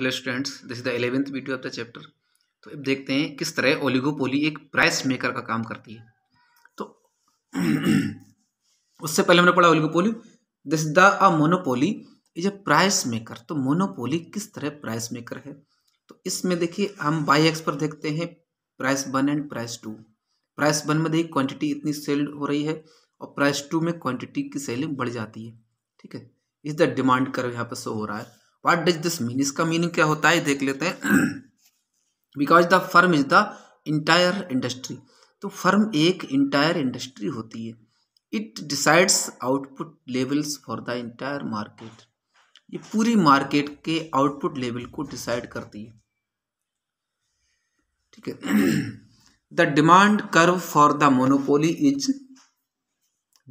hello students this is the eleventh video of the chapter तो अब देखते हैं किस तरह ओलिगोपोली एक प्राइस मेकर का काम करती है तो उससे पहले हमने पढ़ा oligopoly this is the uh monopoly is a price maker तो मोनोपोली किस तरह प्राइस मेकर है तो इसमें देखिए हम बाई एक्स पर देखते हैं price one and price two price one में देखिए क्वांटिटी इतनी सेल हो रही है और प्राइस टू में क्वांटिटी की सेलिंग बढ़ जाती है ठीक है इस द डिमांड कर यहाँ पर शो हो रहा है वट डज दिस मीन इसका मीनिंग क्या होता है देख लेते हैं because the firm is the entire industry तो फर्म एक इंटायर इंडस्ट्री होती है it decides output levels for the entire market ये पूरी मार्केट के आउटपुट लेवल को डिसाइड करती है ठीक है the demand curve for the monopoly is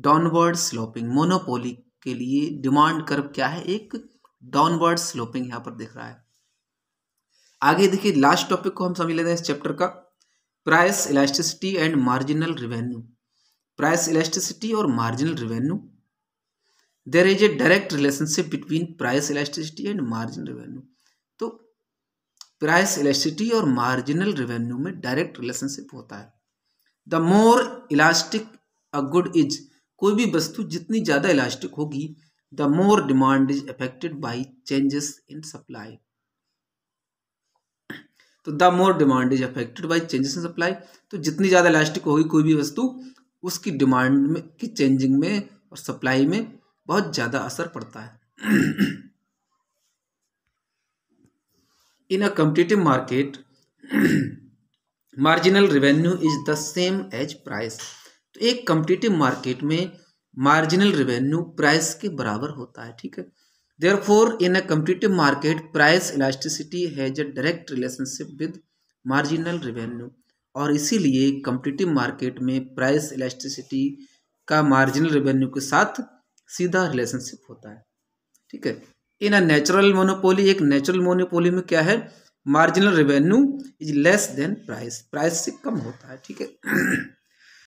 downward sloping monopoly के लिए डिमांड कर्व क्या है एक डाउनवर्ड स्लोपिंग यहां पर दिख रहा है आगे देखिए लास्ट टॉपिक को हम समझ लेते हैं इस चैप्टर का price elasticity and marginal revenue price elasticity और marginal revenue there is a direct relationship between price elasticity and margin revenue तो प्राइस इलास्टिसिटी और मार्जिनल रिवेन्यू में डायरेक्ट रिलेशनशिप होता है the more elastic a good is कोई भी वस्तु जितनी ज़्यादा इलास्टिक होगी the more demand is affected by changes in supply तो the more demand is affected by changes in supply तो जितनी ज़्यादा इलास्टिक होगी कोई भी वस्तु उसकी डिमांड में की चेंजिंग में और सप्लाई में बहुत ज़्यादा असर पड़ता है in a competitive market marginal revenue is the same as price तो एक कंपिटेटिव मार्केट में मार्जिनल रेवेन्यू प्राइस के बराबर होता है ठीक है therefore in a competitive market price elasticity has a direct relationship with marginal revenue और इसीलिए कम्पिटिटिव मार्केट में प्राइस इलास्टिसिटी का मार्जिनल रेवेन्यू के साथ सीधा रिलेशनशिप होता है ठीक है इन अ नेचुरल मोनोपोली एक नेचुरल मोनोपोली में क्या है marginal revenue is less than price price से कम होता है ठीक है